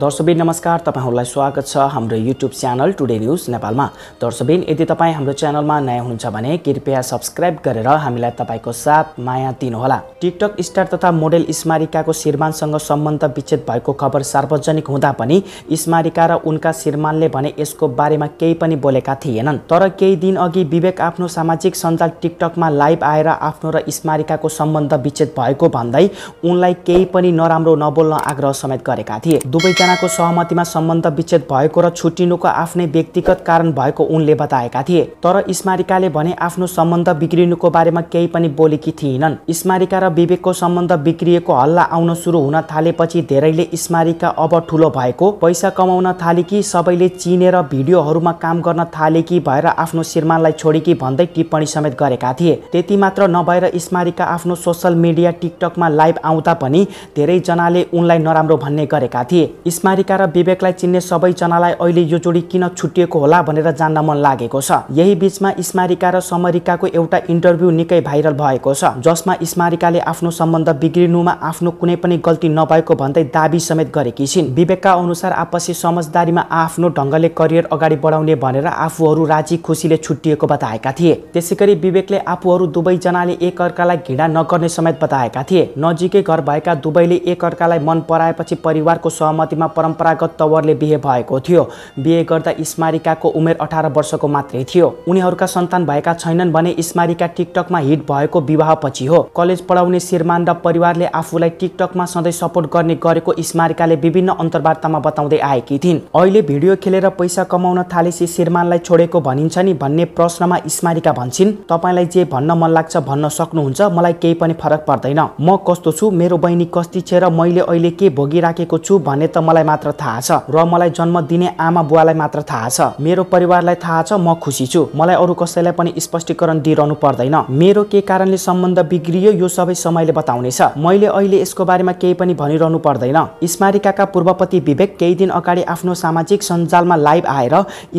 दर्शबिन नमस्कार तपाईँहरूलाई स्वागत छ हाम्रो युट्युब च्यानल टुडे न्युज नेपालमा दर्शबिन यदि तपाईँ हाम्रो च्यानलमा नयाँ हुनुहुन्छ भने कृपया सब्सक्राइब गरेर हामीलाई तपाईँको साथ माया दिनुहोला टिकटक स्टार तथा मोडेल स्मारिकाको श्रीमानसँग सम्बन्ध विच्छेद भएको खबर सार्वजनिक हुँदा पनि स्मारिका र उनका श्रीमानले भने यसको बारेमा केही पनि बोलेका थिएनन् तर केही दिन अघि विवेक आफ्नो सामाजिक सञ्जाल टिकटकमा लाइभ आएर आफ्नो र स्मारिकाको सम्बन्ध विच्छेद भएको भन्दै उनलाई केही पनि नराम्रो नबोल्न आग्रह समेत गरेका थिए दुवैजना दुईजनाको सहमतिमा सम्बन्ध विच्छेद भएको र छुट्टिनुको आफ्नै व्यक्तिगत कारण भएको उनले बताएका थिए तर स्मारिकाले भने आफ्नो सम्बन्ध बिग्रिनुको बारेमा केही पनि बोलेकी थिएनन् स्मारिका र विवेकको सम्बन्ध बिग्रिएको हल्ला आउन सुरु हुन थालेपछि धेरैले स्मारिका अब ठुलो भएको पैसा कमाउन थालेकी सबैले चिनेर भिडियोहरूमा काम गर्न थालेकी भएर आफ्नो श्रीमानलाई छोडेकी भन्दै टिप्पणी समेत गरेका थिए त्यति मात्र नभएर स्मारिका आफ्नो सोसल मिडिया टिकटकमा लाइभ आउँदा पनि धेरैजनाले उनलाई नराम्रो भन्ने गरेका थिए स्मारिका र विवेकलाई चिन्ने सबैजनालाई अहिले यो जोडी किन छुटिएको होला भनेर जान्न मन लागेको छ यही बिचमा स्मारिका र समरिकाको एउटा इन्टरभ्यू निकै भाइरल भएको छ जसमा स्मारिकाले आफ्नो सम्बन्ध बिग्रिनुमा आफ्नो कुनै पनि गल्ती नभएको भन्दै दावी समेत गरेकी छिन् विवेकका अनुसार आपसी समझदारीमा आफ्नो ढङ्गले करियर अगाडि बढाउने भनेर आफूहरू राजी खुसीले छुट्टिएको बताएका थिए त्यसै गरी विवेकले आफूहरू दुवैजनाले एकअर्कालाई घिडा नगर्ने समेत बताएका थिए नजिकै घर भएका दुवैले एकअर्कालाई मन पराएपछि परिवारको सहमति बालमतीमा परम्परागत तवरले बिहे भएको थियो बिहे गर्दा स्मारिकाको उमेर अठार वर्षको मात्रै थियो उनीहरूका सन्तान भएका छैनन् भने स्मारिका टिकटकमा हिट भएको विवाहपछि हो कलेज पढाउने श्रीमान र परिवारले आफूलाई टिकटकमा सधैँ सपोर्ट गर्ने गरेको स्मारिकाले विभिन्न अन्तर्वार्तामा बताउँदै आएकी थिइन् अहिले भिडियो खेलेर पैसा कमाउन थालेसी श्रीमानलाई छोडेको भनिन्छ नि भन्ने प्रश्नमा स्मारिका भन्छन् तपाईँलाई जे भन्न मन लाग्छ भन्न सक्नुहुन्छ मलाई केही पनि फरक पर्दैन म कस्तो छु मेरो बहिनी कस्ती छ र मैले अहिले के भोगिराखेको छु भने त मलाई मात्र थाहा छ र मलाई जन्म दिने आमा बुवालाई मात्र थाहा छ मेरो परिवारलाई थाहा छ म खुसी छु मलाई अरू कसैलाई पनि स्पष्टीकरण दिइरहनु पर्दैन मेरो के कारणले सम्बन्ध बिग्रियो यो सबै समयले बताउनेछ मैले अहिले यसको बारेमा केही पनि भनिरहनु पर्दैन स्मारिकाका पूर्वपति विवेक केही दिन अगाडि आफ्नो सामाजिक सञ्जालमा लाइभ आएर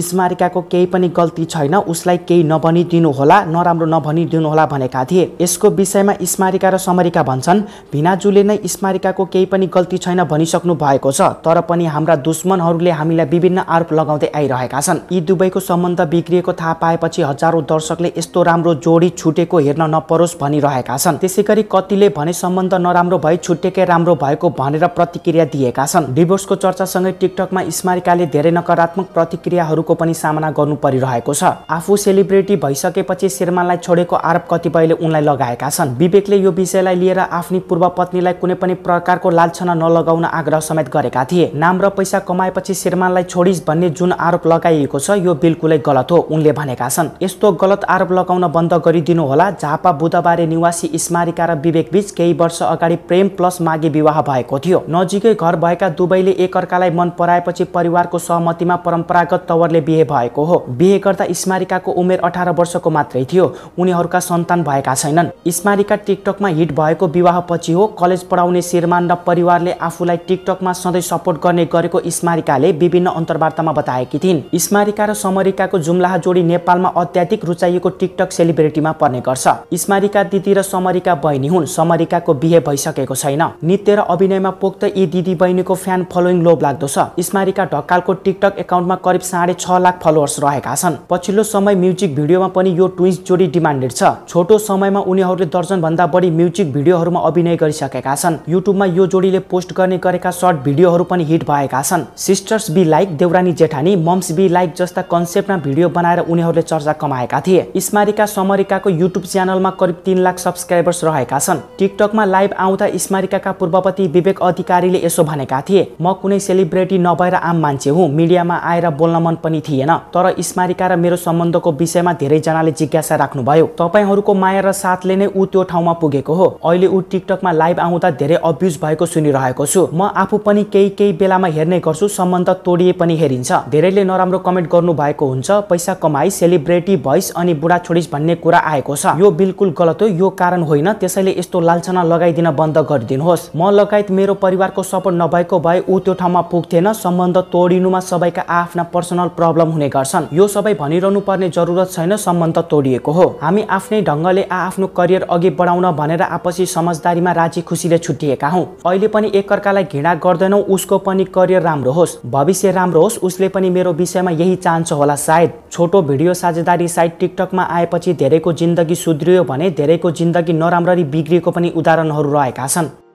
स्मारिकाको केही पनि गल्ती छैन उसलाई केही होला नराम्रो होला भनेका थिए यसको विषयमा स्मारिका र समरिका भन्छन् भिनाजुले नै स्मारिकाको केही पनि गल्ती छैन भनिसक्नु भएको छ तर पनि हाम्रा दुश्मनहरूले हामीलाई विभिन्न आरोप लगाउँदै आइरहेका छन् यी दुवैको सम्बन्ध बिग्रिएको थाहा पाएपछि हजारौँ दर्शकले यस्तो राम्रो जोडी छुटेको हेर्न नपरोस् भनिरहेका छन् त्यसै गरी कतिले भने सम्बन्ध नराम्रो भए छुटेकै राम्रो भएको भनेर प्रतिक्रिया दिएका छन् डिभोर्सको चर्चासँगै टिकटकमा स्मारिकाले धेरै नकारात्मक प्रतिक्रियाहरूको पनि सामना गर्नु परिरहेको छ आफू सेलिब्रेटी भइसकेपछि शेरमालाई छोडेको आरोप कतिपयले उनलाई लगाएका छन् विवेकले यो विषयलाई लिएर आफ्नी पूर्व पत्नीलाई कुनै पनि प्रकारको लालछना नलगाउन आग्रह समेत गरेका थिए नाम र पैसा कमाएपछि श्रीमानलाई छोडिस् भन्ने जुन आरोप लगाइएको छ यो बिल्कुलै गलत हो उनले भनेका छन् यस्तो गलत आरोप लगाउन बन्द गरिदिनु होला झापा बुधबारे निवासी स्मारिका र विवेक बीच केही वर्ष अगाडि प्रेम प्लस मागे विवाह भएको थियो नजिकै घर भएका दुवैले एकअर्कालाई मन पराएपछि परिवारको सहमतिमा परम्परागत तवरले बिहे भएको हो बिहे गर्दा स्मारिकाको उमेर अठार वर्षको मात्रै थियो उनीहरूका सन्तान भएका छैनन् स्मारिका टिकटकमा हिट भएको विवाह पछि हो कलेज पढाउने श्रीमान र परिवारले आफूलाई टिकटकमा सधैँ सपोर्ट गर्ने गरेको स्मारिकाले विभिन्न अन्तर्वार्तामा बताएकी थिइन् स्मारिका र समरिकाको जुम्लाह जोडी नेपालमा अत्याधिक रुचाइएको टिकटक सेलिब्रिटीमा पर्ने गर्छ स्मारिका दिदी र समरिका बहिनी हुन् समरिकाको बिहे भइसकेको छैन नृत्य र अभिनयमा पोख्त यी दिदी बहिनीको फ्यान फलोइङ लोभ लाग्दो छ स्मारिका ढकालको टिकटक एकाउन्टमा करिब साढे छ लाख फलोवर्स रहेका छन् पछिल्लो समय म्युजिक भिडियोमा पनि यो ट्विन्स जोडी डिमान्डेड छ छोटो समयमा उनीहरूले भन्दा बढी म्युजिक भिडियोहरूमा अभिनय गरिसकेका छन् युट्युबमा यो जोडीले पोस्ट गर्ने गरेका सर्ट भिडियोहरू पनि हिट भएका छन् सिस्टर्स बी लाइक देउरानी जेठानी मम्स बी लाइक जस्ता कन्सेप्टमा भिडियो बनाएर उनीहरूले चर्चा कमाएका थिए स्मारिका समरिकाको युट्युब च्यानलमा करिब तिन लाख सब्सक्राइबर्स रहेका छन् टिकटकमा लाइभ आउँदा स्मारिकाका पूर्वपति विवेक अधिकारीले यसो भनेका थिए म कुनै सेलिब्रेटी नभएर आम मान्छे हुँ मिडियामा आएर बोल्न मन पनि थिएन तर स्मारिका र मेरो सम्बन्धको विषयमा धेरैजनाले जिज्ञासा राख्नुभयो तपाईँहरूको माया र साथले नै ऊ त्यो ठाउँमा पुगेको हो अहिले ऊ टिकटकमा लाइभ आउँदा धेरै अब्युज भएको सुनिरहेको छु म आफू पनि केही केही बेलामा हेर्ने गर्छु सम्बन्ध तोडिए पनि हेरिन्छ धेरैले नराम्रो कमेन्ट गर्नु भएको हुन्छ पैसा कमाई सेलिब्रेटी भइस अनि बुढा छोडिस भन्ने कुरा आएको छ यो बिल्कुल गलत हो यो कारण होइन त्यसैले यस्तो लालछना लगाइदिन बन्द गरिदिनुहोस् म लगायत मेरो परिवारको सपोर्ट नभएको भए ऊ त्यो ठाउँमा पुग्थेन सम्बन्ध तोडिनुमा सबैका आफ्ना पर्सनल प्रब्लम हुने गर्छन् यो सबै भनिरहनु पर्ने जरुरत छैन सम्बन्ध तोडिएको हो हामी आफ्नै ढङ्गले आ आफ्नो करियर अघि बढाउन भनेर आपसी समझदारीमा राजी खुसीले छुटिएका हौ अहिले पनि एकअर्कालाई घृणा गर्दैनौ उसको पनि करियर राम्रो होस् भविष्य राम्रो होस् उसले पनि मेरो विषयमा यही चाहन्छ होला सायद छोटो भिडियो साझेदारी साइट टिकटकमा आएपछि धेरैको जिन्दगी सुध्रियो भने धेरैको जिन्दगी नराम्ररी बिग्रिएको पनि उदाहरणहरू रहेका छन्